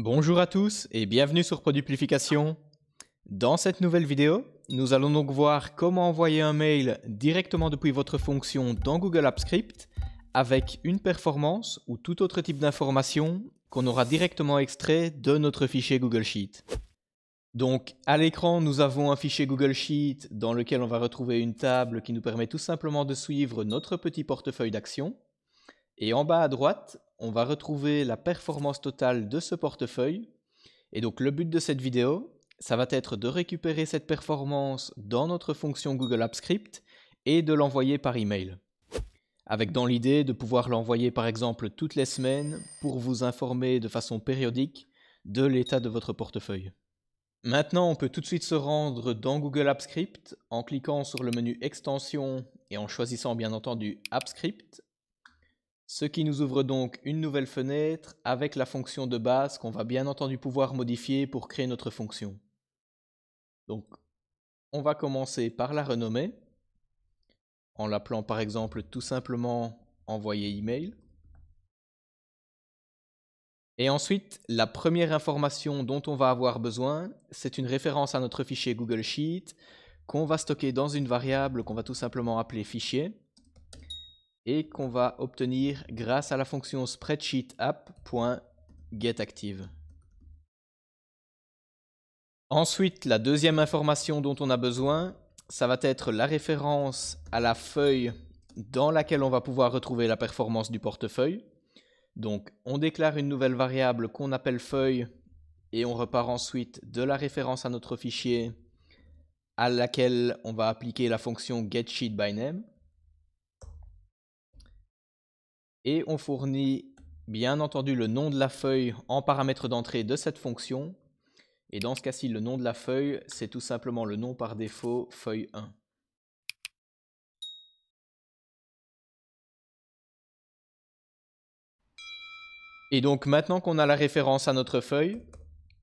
Bonjour à tous et bienvenue sur Produplification. Dans cette nouvelle vidéo, nous allons donc voir comment envoyer un mail directement depuis votre fonction dans Google Apps Script avec une performance ou tout autre type d'information qu'on aura directement extrait de notre fichier Google Sheet. Donc à l'écran, nous avons un fichier Google Sheet dans lequel on va retrouver une table qui nous permet tout simplement de suivre notre petit portefeuille d'actions. Et en bas à droite, on va retrouver la performance totale de ce portefeuille. Et donc le but de cette vidéo, ça va être de récupérer cette performance dans notre fonction Google Apps Script et de l'envoyer par email. Avec dans l'idée de pouvoir l'envoyer par exemple toutes les semaines pour vous informer de façon périodique de l'état de votre portefeuille. Maintenant, on peut tout de suite se rendre dans Google Apps Script en cliquant sur le menu Extension et en choisissant bien entendu Apps Script ce qui nous ouvre donc une nouvelle fenêtre avec la fonction de base qu'on va bien entendu pouvoir modifier pour créer notre fonction. Donc, on va commencer par la renommer en l'appelant par exemple tout simplement envoyer email. Et ensuite, la première information dont on va avoir besoin, c'est une référence à notre fichier Google Sheet qu'on va stocker dans une variable qu'on va tout simplement appeler fichier et qu'on va obtenir grâce à la fonction SpreadsheetApp.getActive. Ensuite, la deuxième information dont on a besoin, ça va être la référence à la feuille dans laquelle on va pouvoir retrouver la performance du portefeuille. Donc, on déclare une nouvelle variable qu'on appelle feuille et on repart ensuite de la référence à notre fichier à laquelle on va appliquer la fonction getSheetByName. et on fournit bien entendu le nom de la feuille en paramètre d'entrée de cette fonction. Et dans ce cas-ci, le nom de la feuille, c'est tout simplement le nom par défaut feuille 1. Et donc maintenant qu'on a la référence à notre feuille,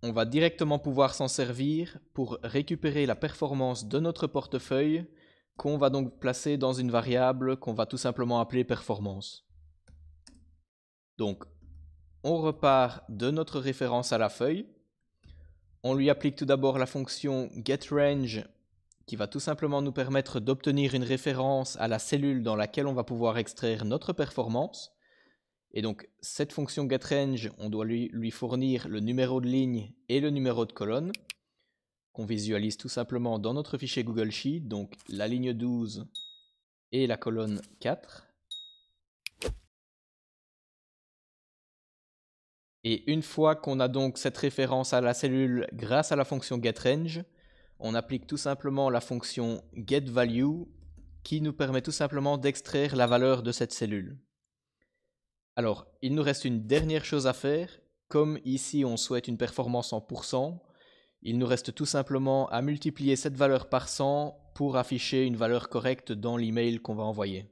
on va directement pouvoir s'en servir pour récupérer la performance de notre portefeuille qu'on va donc placer dans une variable qu'on va tout simplement appeler performance. Donc, on repart de notre référence à la feuille. On lui applique tout d'abord la fonction getRange qui va tout simplement nous permettre d'obtenir une référence à la cellule dans laquelle on va pouvoir extraire notre performance. Et donc cette fonction getRange, on doit lui, fournir le numéro de ligne et le numéro de colonne qu'on visualise tout simplement dans notre fichier Google Sheet, donc la ligne 12 et la colonne 4. Et une fois qu'on a donc cette référence à la cellule grâce à la fonction getRange, on applique tout simplement la fonction getValue qui nous permet tout simplement d'extraire la valeur de cette cellule. Alors, il nous reste une dernière chose à faire. Comme ici on souhaite une performance en il nous reste tout simplement à multiplier cette valeur par 100 pour afficher une valeur correcte dans l'email qu'on va envoyer.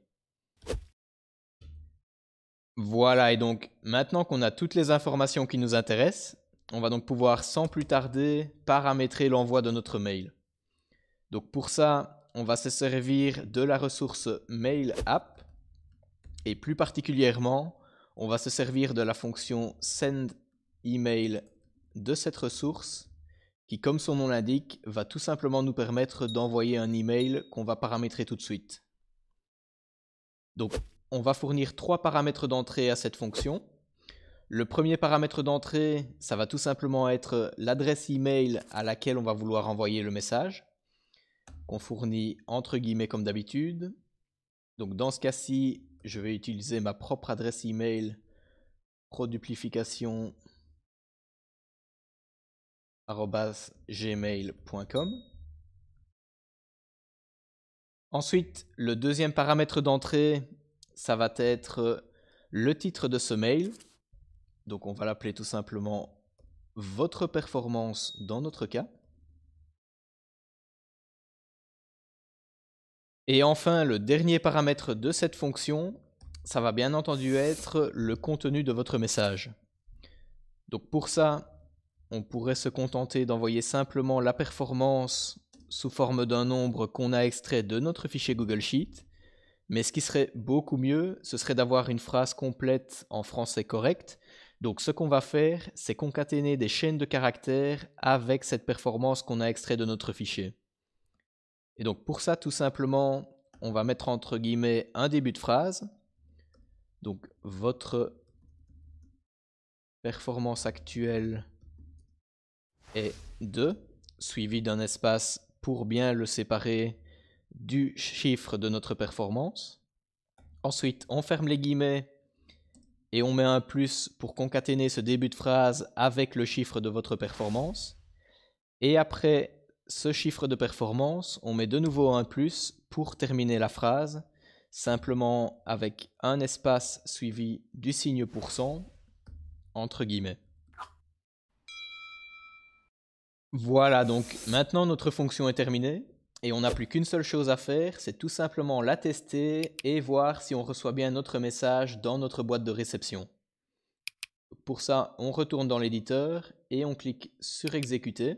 Voilà, et donc maintenant qu'on a toutes les informations qui nous intéressent, on va donc pouvoir sans plus tarder paramétrer l'envoi de notre mail. Donc pour ça, on va se servir de la ressource mail app et plus particulièrement, on va se servir de la fonction send email de cette ressource qui, comme son nom l'indique, va tout simplement nous permettre d'envoyer un email qu'on va paramétrer tout de suite. Donc on va fournir trois paramètres d'entrée à cette fonction. Le premier paramètre d'entrée, ça va tout simplement être l'adresse email à laquelle on va vouloir envoyer le message, qu'on fournit entre guillemets comme d'habitude. Donc dans ce cas-ci, je vais utiliser ma propre adresse email produplification gmail.com. Ensuite, le deuxième paramètre d'entrée, ça va être euh, le titre de ce mail. Donc on va l'appeler tout simplement votre performance dans notre cas. Et enfin, le dernier paramètre de cette fonction, ça va bien entendu être le contenu de votre message. Donc pour ça, on pourrait se contenter d'envoyer simplement la performance sous forme d'un nombre qu'on a extrait de notre fichier Google Sheet. Mais ce qui serait beaucoup mieux, ce serait d'avoir une phrase complète en français correct. Donc ce qu'on va faire, c'est concaténer des chaînes de caractères avec cette performance qu'on a extrait de notre fichier. Et donc pour ça, tout simplement, on va mettre entre guillemets un début de phrase. Donc votre performance actuelle est 2, suivi d'un espace pour bien le séparer du chiffre de notre performance. Ensuite, on ferme les guillemets et on met un plus pour concaténer ce début de phrase avec le chiffre de votre performance. Et après ce chiffre de performance, on met de nouveau un plus pour terminer la phrase, simplement avec un espace suivi du signe pourcent, entre guillemets. Voilà, donc maintenant notre fonction est terminée. Et on n'a plus qu'une seule chose à faire, c'est tout simplement la tester et voir si on reçoit bien notre message dans notre boîte de réception. Pour ça, on retourne dans l'éditeur et on clique sur exécuter.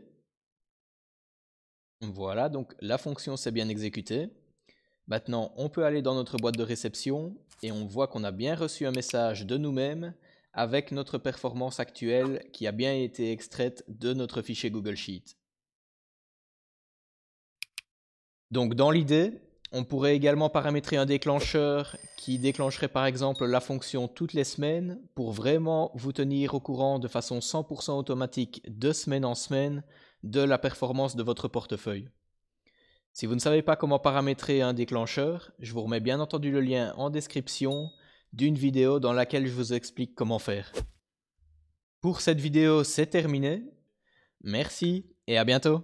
Voilà, donc la fonction s'est bien exécutée. Maintenant, on peut aller dans notre boîte de réception et on voit qu'on a bien reçu un message de nous-mêmes avec notre performance actuelle qui a bien été extraite de notre fichier Google Sheet. Donc dans l'idée, on pourrait également paramétrer un déclencheur qui déclencherait par exemple la fonction toutes les semaines pour vraiment vous tenir au courant de façon 100% automatique de semaine en semaine de la performance de votre portefeuille. Si vous ne savez pas comment paramétrer un déclencheur, je vous remets bien entendu le lien en description d'une vidéo dans laquelle je vous explique comment faire. Pour cette vidéo, c'est terminé. Merci et à bientôt